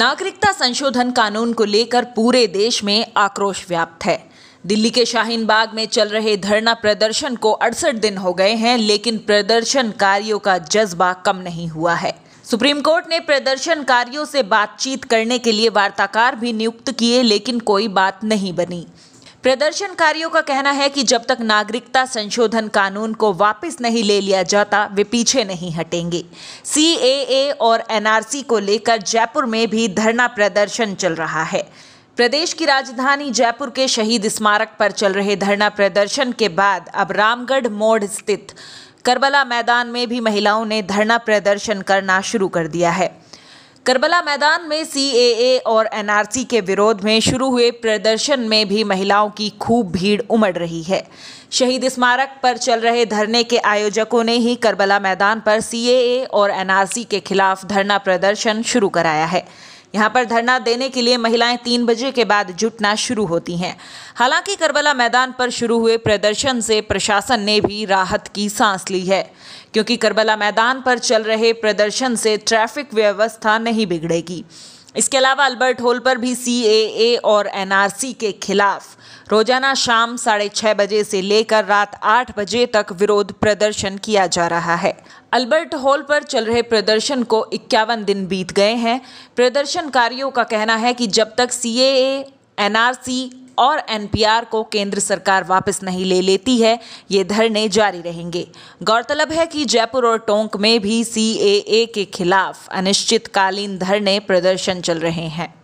नागरिकता संशोधन कानून को लेकर पूरे देश में आक्रोश व्याप्त है दिल्ली के शाहीन बाग में चल रहे धरना प्रदर्शन को अड़सठ दिन हो गए हैं लेकिन प्रदर्शनकारियों का जज्बा कम नहीं हुआ है सुप्रीम कोर्ट ने प्रदर्शनकारियों से बातचीत करने के लिए वार्ताकार भी नियुक्त किए लेकिन कोई बात नहीं बनी प्रदर्शनकारियों का कहना है कि जब तक नागरिकता संशोधन कानून को वापस नहीं ले लिया जाता वे पीछे नहीं हटेंगे सी और एनआरसी को लेकर जयपुर में भी धरना प्रदर्शन चल रहा है प्रदेश की राजधानी जयपुर के शहीद स्मारक पर चल रहे धरना प्रदर्शन के बाद अब रामगढ़ मोड़ स्थित करबला मैदान में भी महिलाओं ने धरना प्रदर्शन करना शुरू कर दिया है करबला मैदान में सीएए और एनआरसी के विरोध में शुरू हुए प्रदर्शन में भी महिलाओं की खूब भीड़ उमड़ रही है शहीद स्मारक पर चल रहे धरने के आयोजकों ने ही करबला मैदान पर सीएए और एनआरसी के खिलाफ धरना प्रदर्शन शुरू कराया है यहाँ पर धरना देने के लिए महिलाएं तीन बजे के बाद जुटना शुरू होती हैं हालांकि करबला मैदान पर शुरू हुए प्रदर्शन से प्रशासन ने भी राहत की सांस ली है क्योंकि करबला मैदान पर चल रहे प्रदर्शन से ट्रैफिक व्यवस्था नहीं बिगड़ेगी इसके अलावा अल्बर्ट होल पर भी सी और सी के खिलाफ रोजाना शाम साढ़े छः बजे से लेकर रात आठ बजे तक विरोध प्रदर्शन किया जा रहा है अल्बर्ट हॉल पर चल रहे प्रदर्शन को इक्यावन दिन बीत गए हैं प्रदर्शनकारियों का कहना है कि जब तक सी ए सी और एनपीआर को केंद्र सरकार वापस नहीं ले लेती है ये धरने जारी रहेंगे गौरतलब है कि जयपुर और टोंक में भी सीएए के खिलाफ अनिश्चितकालीन धरने प्रदर्शन चल रहे हैं